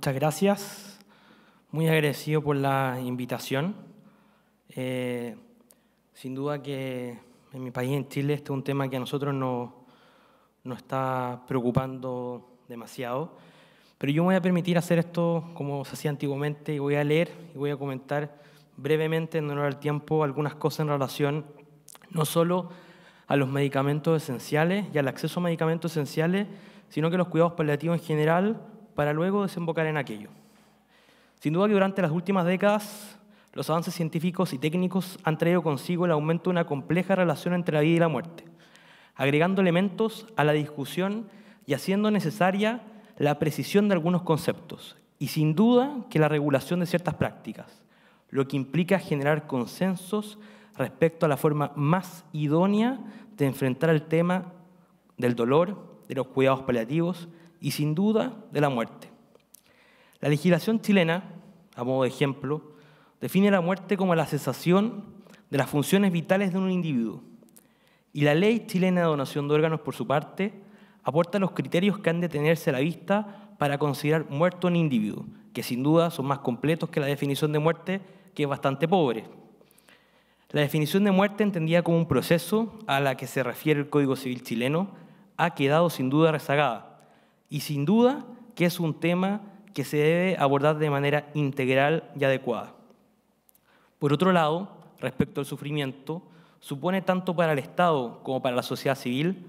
Muchas gracias. Muy agradecido por la invitación. Eh, sin duda que en mi país, en Chile, este es un tema que a nosotros nos está preocupando demasiado. Pero yo me voy a permitir hacer esto como se hacía antiguamente y voy a leer y voy a comentar brevemente, en honor al tiempo, algunas cosas en relación no solo a los medicamentos esenciales y al acceso a medicamentos esenciales, sino que los cuidados paliativos en general para luego desembocar en aquello. Sin duda que durante las últimas décadas los avances científicos y técnicos han traído consigo el aumento de una compleja relación entre la vida y la muerte, agregando elementos a la discusión y haciendo necesaria la precisión de algunos conceptos y sin duda que la regulación de ciertas prácticas, lo que implica generar consensos respecto a la forma más idónea de enfrentar el tema del dolor, de los cuidados paliativos y sin duda de la muerte. La legislación chilena, a modo de ejemplo, define la muerte como la cesación de las funciones vitales de un individuo. Y la ley chilena de donación de órganos, por su parte, aporta los criterios que han de tenerse a la vista para considerar muerto un individuo, que sin duda son más completos que la definición de muerte, que es bastante pobre. La definición de muerte, entendida como un proceso a la que se refiere el Código Civil chileno, ha quedado sin duda rezagada, y sin duda que es un tema que se debe abordar de manera integral y adecuada. Por otro lado, respecto al sufrimiento, supone tanto para el Estado como para la sociedad civil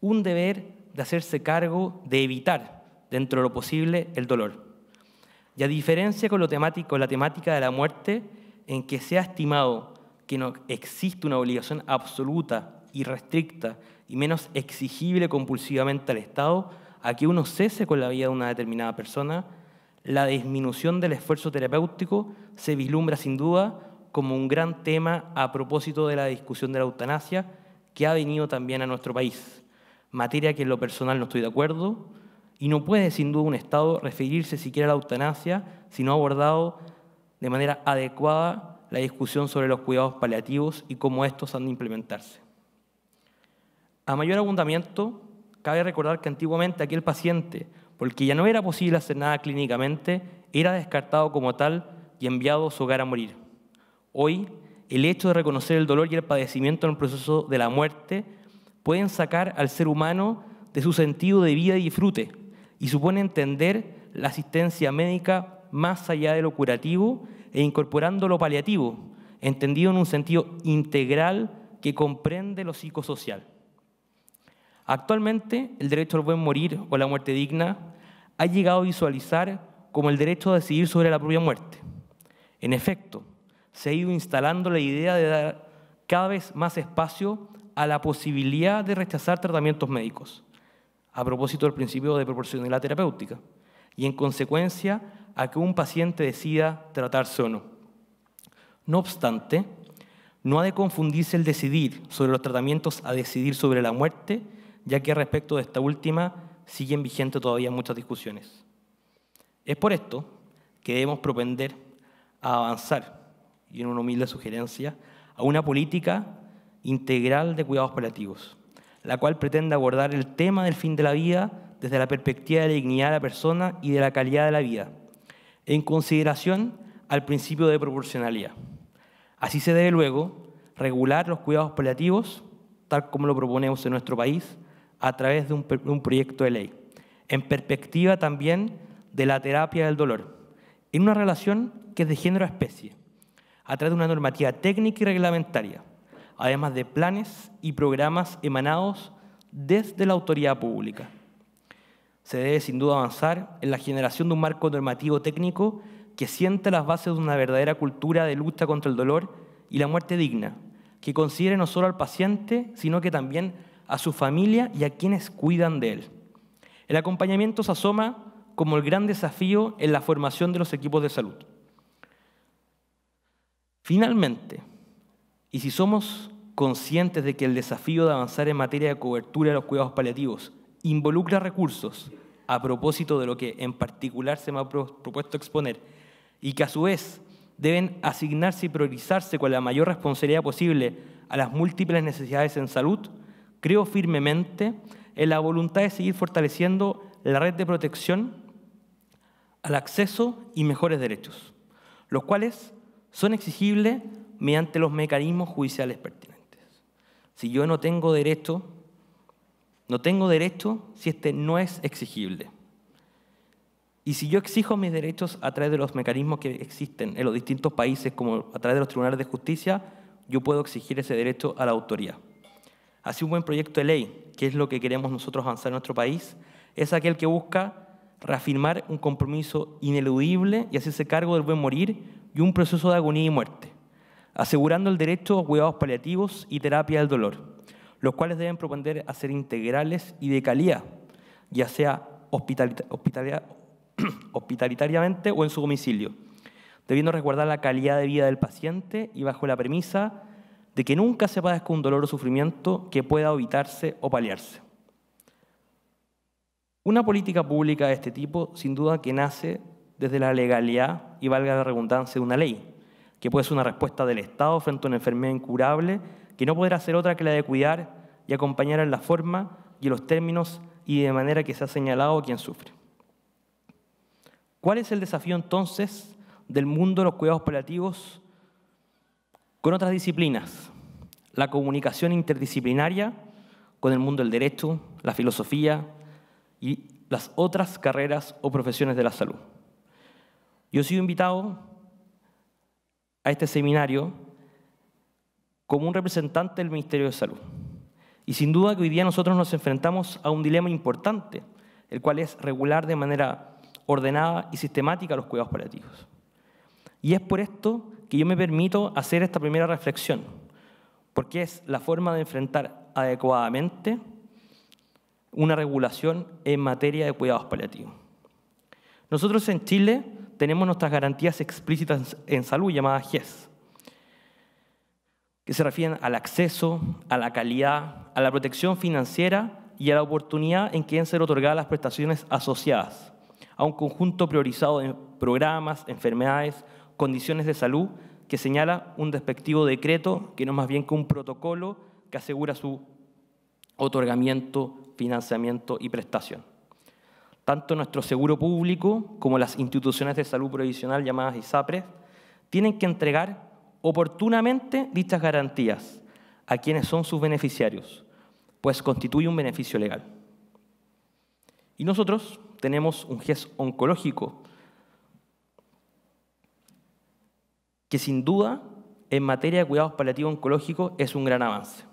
un deber de hacerse cargo de evitar, dentro de lo posible, el dolor. Y a diferencia con, lo temático, la temática de la muerte, en que se ha estimado que no existe una obligación absoluta, irrestricta y menos exigible compulsivamente al Estado, a que uno cese con la vida de una determinada persona, la disminución del esfuerzo terapéutico se vislumbra sin duda como un gran tema a propósito de la discusión de la eutanasia que ha venido también a nuestro país, materia que en lo personal no estoy de acuerdo, y no puede sin duda un Estado referirse siquiera a la eutanasia si no ha abordado de manera adecuada la discusión sobre los cuidados paliativos y cómo estos han de implementarse. A mayor abundamiento, Cabe recordar que antiguamente aquel paciente, porque ya no era posible hacer nada clínicamente, era descartado como tal y enviado a su hogar a morir. Hoy, el hecho de reconocer el dolor y el padecimiento en el proceso de la muerte pueden sacar al ser humano de su sentido de vida y disfrute y supone entender la asistencia médica más allá de lo curativo e incorporando lo paliativo, entendido en un sentido integral que comprende lo psicosocial. Actualmente, el derecho al buen morir o la muerte digna ha llegado a visualizar como el derecho a decidir sobre la propia muerte. En efecto, se ha ido instalando la idea de dar cada vez más espacio a la posibilidad de rechazar tratamientos médicos, a propósito del principio de proporcionalidad terapéutica, y en consecuencia a que un paciente decida tratarse o no. No obstante, no ha de confundirse el decidir sobre los tratamientos a decidir sobre la muerte ya que respecto de esta última siguen vigentes todavía muchas discusiones. Es por esto que debemos propender a avanzar, y en una humilde sugerencia, a una política integral de cuidados paliativos, la cual pretende abordar el tema del fin de la vida desde la perspectiva de la dignidad de la persona y de la calidad de la vida, en consideración al principio de proporcionalidad. Así se debe luego regular los cuidados paliativos, tal como lo proponemos en nuestro país, a través de un, proyecto de ley, en perspectiva también de la terapia del dolor, en una relación que es de género a especie, a través de una normativa técnica y reglamentaria, además de planes y programas emanados desde la autoridad pública. Se debe sin duda avanzar en la generación de un marco normativo técnico que sienta las bases de una verdadera cultura de lucha contra el dolor y la muerte digna, que considere no solo al paciente, sino que también a su familia y a quienes cuidan de él. El acompañamiento se asoma como el gran desafío en la formación de los equipos de salud. Finalmente, y si somos conscientes de que el desafío de avanzar en materia de cobertura de los cuidados paliativos involucra recursos, a propósito de lo que en particular se me ha propuesto exponer, y que a su vez deben asignarse y priorizarse con la mayor responsabilidad posible a las múltiples necesidades en salud, Creo firmemente en la voluntad de seguir fortaleciendo la red de protección al acceso y mejores derechos, los cuales son exigibles mediante los mecanismos judiciales pertinentes. Si yo no tengo derecho, no tengo derecho si este no es exigible. Y si yo exijo mis derechos a través de los mecanismos que existen en los distintos países, como a través de los tribunales de justicia, yo puedo exigir ese derecho a la autoría. Así un buen proyecto de ley, que es lo que queremos nosotros avanzar en nuestro país, es aquel que busca reafirmar un compromiso ineludible y hacerse cargo del buen morir y un proceso de agonía y muerte, asegurando el derecho a cuidados paliativos y terapia del dolor, los cuales deben propender a ser integrales y de calidad, ya sea hospitalitariamente o en su domicilio, debiendo resguardar la calidad de vida del paciente y bajo la premisa de que nunca se padezca un dolor o sufrimiento que pueda evitarse o paliarse. Una política pública de este tipo, sin duda que nace desde la legalidad y valga la redundancia de una ley, que puede ser una respuesta del Estado frente a una enfermedad incurable que no podrá ser otra que la de cuidar y acompañar en la forma y en los términos y de manera que se ha señalado quien sufre. ¿Cuál es el desafío entonces del mundo de los cuidados paliativos con otras disciplinas, la comunicación interdisciplinaria con el mundo del derecho, la filosofía y las otras carreras o profesiones de la salud. Yo he sido invitado a este seminario como un representante del Ministerio de Salud. Y sin duda que hoy día nosotros nos enfrentamos a un dilema importante, el cual es regular de manera ordenada y sistemática los cuidados paliativos. Y es por esto que yo me permito hacer esta primera reflexión, porque es la forma de enfrentar adecuadamente una regulación en materia de cuidados paliativos. Nosotros en Chile tenemos nuestras garantías explícitas en salud llamadas GES, que se refieren al acceso, a la calidad, a la protección financiera y a la oportunidad en que deben ser otorgadas las prestaciones asociadas a un conjunto priorizado de programas, enfermedades, condiciones de salud que señala un despectivo decreto, que no más bien que un protocolo que asegura su otorgamiento, financiamiento y prestación. Tanto nuestro seguro público como las instituciones de salud provisional llamadas ISAPRES tienen que entregar oportunamente dichas garantías a quienes son sus beneficiarios, pues constituye un beneficio legal. Y nosotros tenemos un GES oncológico que sin duda en materia de cuidados paliativos oncológicos es un gran avance.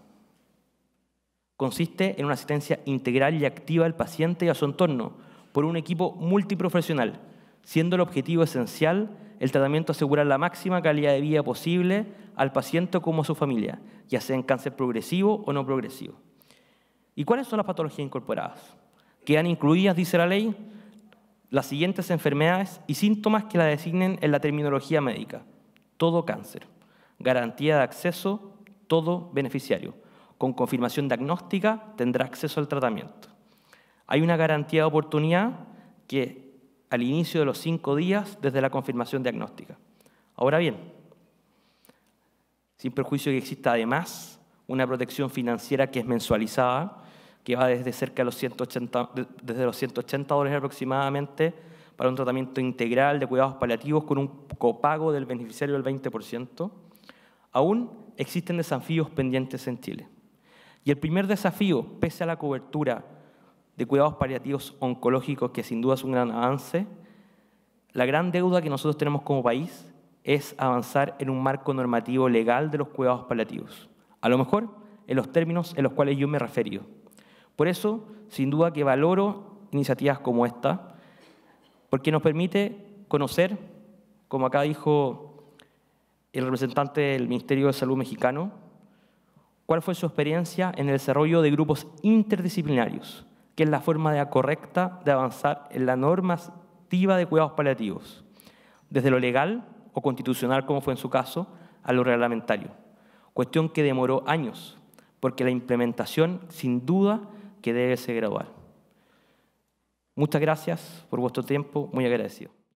Consiste en una asistencia integral y activa al paciente y a su entorno por un equipo multiprofesional, siendo el objetivo esencial el tratamiento asegurar la máxima calidad de vida posible al paciente como a su familia, ya sea en cáncer progresivo o no progresivo. ¿Y cuáles son las patologías incorporadas? Quedan incluidas, dice la ley, las siguientes enfermedades y síntomas que la designen en la terminología médica todo cáncer. Garantía de acceso, todo beneficiario. Con confirmación diagnóstica tendrá acceso al tratamiento. Hay una garantía de oportunidad que al inicio de los cinco días desde la confirmación diagnóstica. Ahora bien, sin perjuicio que exista además una protección financiera que es mensualizada, que va desde cerca de los 180, desde los 180 dólares aproximadamente para un tratamiento integral de cuidados paliativos con un copago del beneficiario del 20%, aún existen desafíos pendientes en Chile. Y el primer desafío, pese a la cobertura de cuidados paliativos oncológicos, que sin duda es un gran avance, la gran deuda que nosotros tenemos como país es avanzar en un marco normativo legal de los cuidados paliativos. A lo mejor en los términos en los cuales yo me referí. Por eso, sin duda que valoro iniciativas como esta, porque nos permite conocer, como acá dijo el representante del Ministerio de Salud mexicano, cuál fue su experiencia en el desarrollo de grupos interdisciplinarios, que es la forma correcta de avanzar en la normativa de cuidados paliativos, desde lo legal o constitucional, como fue en su caso, a lo reglamentario. Cuestión que demoró años, porque la implementación, sin duda, que debe ser gradual. Muchas gracias por vuestro tiempo, muy agradecido.